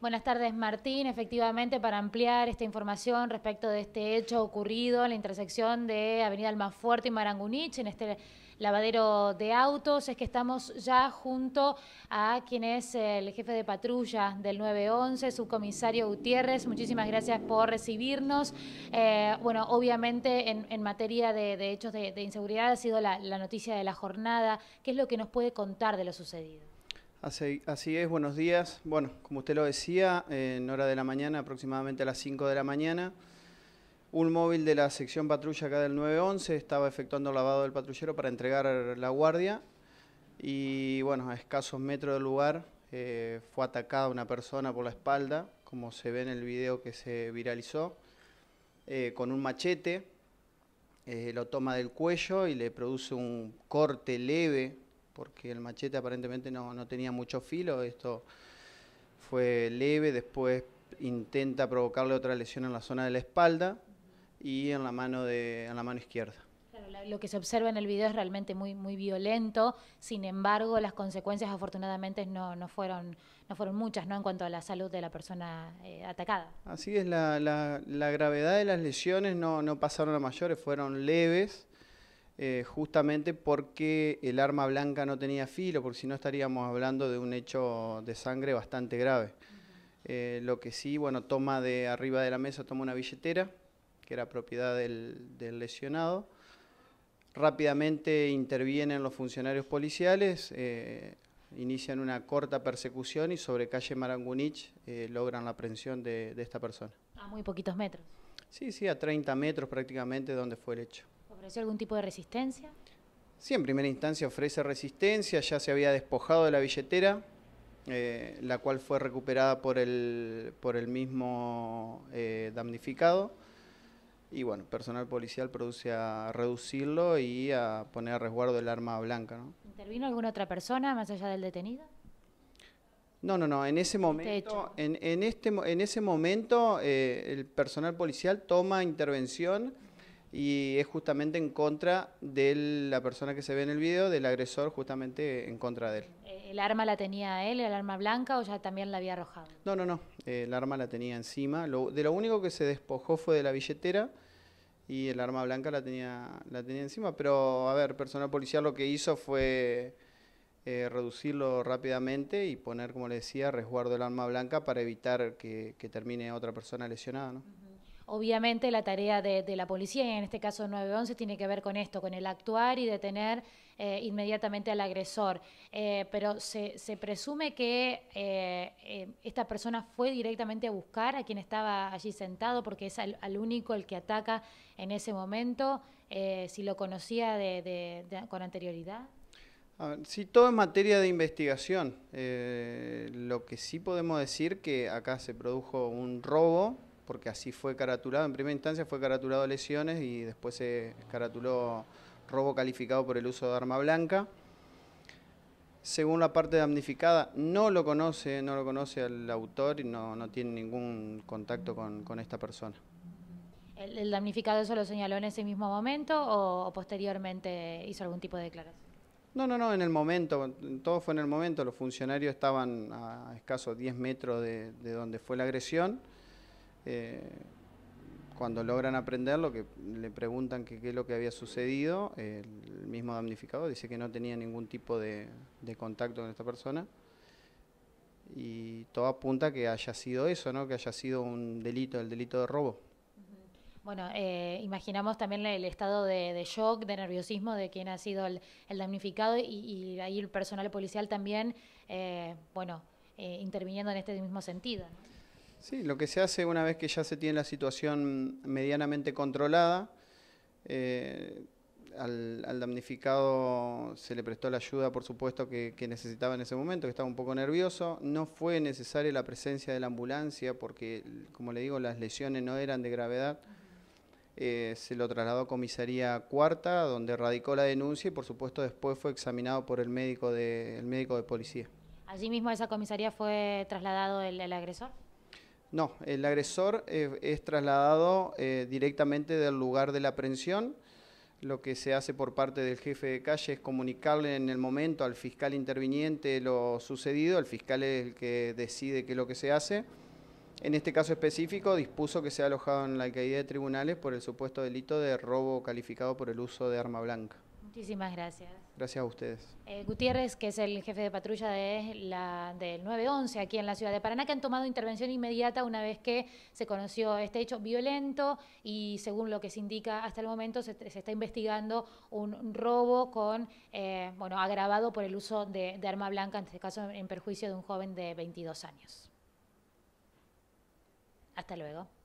Buenas tardes, Martín. Efectivamente, para ampliar esta información respecto de este hecho ocurrido en la intersección de Avenida Almafuerte y Marangunich, en este lavadero de autos, es que estamos ya junto a quien es el jefe de patrulla del 911, subcomisario Gutiérrez. Muchísimas gracias por recibirnos. Eh, bueno, obviamente en, materia de, hechos de, inseguridad ha sido la noticia de la jornada. ¿Qué es lo que nos puede contar de lo sucedido? Así, es, buenos días. Bueno, como usted lo decía, en hora de la mañana, aproximadamente a las 5 de la mañana, un móvil de la sección patrulla acá del 911 estaba efectuando el lavado del patrullero para entregar la guardia y bueno, a escasos metros del lugar eh, fue atacada una persona por la espalda, como se ve en el video que se viralizó, eh, con un machete, eh, lo toma del cuello y le produce un corte leve porque el machete aparentemente no, no tenía mucho filo, esto fue leve, después intenta provocarle otra lesión en la zona de la espalda y en la mano, de, la mano izquierda. lo que se observa en el video es realmente muy, muy violento, sin embargo las consecuencias afortunadamente no, no, fueron, no fueron muchas ¿no? en cuanto a la salud de la persona eh, atacada. Así es, la, la, gravedad de las lesiones no, no pasaron a mayores, fueron leves eh, justamente porque el arma blanca no tenía filo, porque si no estaríamos hablando de un hecho de sangre bastante grave. Eh, lo que sí, bueno, toma de arriba de la mesa, toma una billetera, que era propiedad del, lesionado. Rápidamente intervienen los funcionarios policiales, eh, inician una corta persecución y sobre calle Marangunich logran la aprehensión de, de esta persona. A muy poquitos metros. Sí, sí, a 30 metros prácticamente donde fue el hecho. ¿Ofreció algún tipo de resistencia? Sí, en primera instancia ofrece resistencia, ya se había despojado de la billetera, eh, la cual fue recuperada por el, mismo eh, damnificado. Y bueno, personal policial produce a reducirlo y a poner a resguardo el arma blanca. ¿no? ¿Intervino alguna otra persona más allá del detenido? No, no, no. En ese este momento, en, este, en ese momento eh, el personal policial toma intervención y es justamente en contra de la persona que se ve en el video, del agresor, justamente en contra de él. Eh, ¿El arma la tenía él, el arma blanca, o ya también la había arrojado? No, no, no, eh, el arma la tenía encima. de lo único que se despojó fue de la billetera y el arma blanca la tenía, la tenía encima. Pero, a ver, personal policial lo que hizo fue eh, reducirlo rápidamente y poner, como le decía, resguardo el arma blanca para evitar que, termine otra persona lesionada, ¿no? Obviamente la tarea de, la policía, y en este caso 911, tiene que ver con esto, con el actuar y detener eh, inmediatamente al agresor. Eh, pero se, presume que eh, esta persona fue directamente a buscar a quien estaba allí sentado, porque es al, único el que ataca en ese momento, si lo conocía con anterioridad. sí, todo en materia de investigación. lo que sí podemos decir que acá se produjo un robo porque así fue caratulado, en primera instancia fue caratulado lesiones y después se caratuló robo calificado por el uso de arma blanca. Según la parte damnificada, no lo conoce, no lo conoce al autor y no, no tiene ningún contacto con, con esta persona. ¿El, damnificado eso lo señaló en ese mismo momento o, posteriormente hizo algún tipo de declaración? No, no, no, en el momento, todo fue en el momento, los funcionarios estaban a escasos 10 metros de donde fue la agresión eh, cuando logran aprender, lo que le preguntan qué es lo que había sucedido, el mismo damnificado dice que no tenía ningún tipo de, contacto con esta persona. Y todo apunta que haya sido eso, ¿no? que haya sido un delito, el delito de robo. Bueno, eh, imaginamos también el estado de, shock, de nerviosismo de quien ha sido el, damnificado y, ahí el personal policial también, eh, bueno, eh, interviniendo en este mismo sentido. Sí, lo que se hace una vez que ya se tiene la situación medianamente controlada, eh, al, damnificado se le prestó la ayuda, por supuesto, que, necesitaba en ese momento, que estaba un poco nervioso. No fue necesaria la presencia de la ambulancia porque, como le digo, las lesiones no eran de gravedad. Eh, se lo trasladó a comisaría cuarta, donde radicó la denuncia y, por supuesto, después fue examinado por el médico de, médico de policía. ¿Allí mismo a esa comisaría fue trasladado el agresor? No, el agresor eh, es trasladado eh, directamente del lugar de la aprehensión. Lo que se hace por parte del jefe de calle es comunicarle en el momento al fiscal interviniente lo sucedido. El fiscal es el que decide qué es lo que se hace. En este caso específico dispuso que sea alojado en la alcaldía de tribunales por el supuesto delito de robo calificado por el uso de arma blanca. Muchísimas gracias. Gracias a ustedes. Eh, Gutiérrez, que es el jefe de patrulla de la, del 911 aquí en la ciudad de Paraná, que han tomado intervención inmediata una vez que se conoció este hecho violento y según lo que se indica hasta el momento se, está investigando un robo con, eh, bueno, agravado por el uso de arma blanca, en este caso en perjuicio de un joven de 22 años. Hasta luego.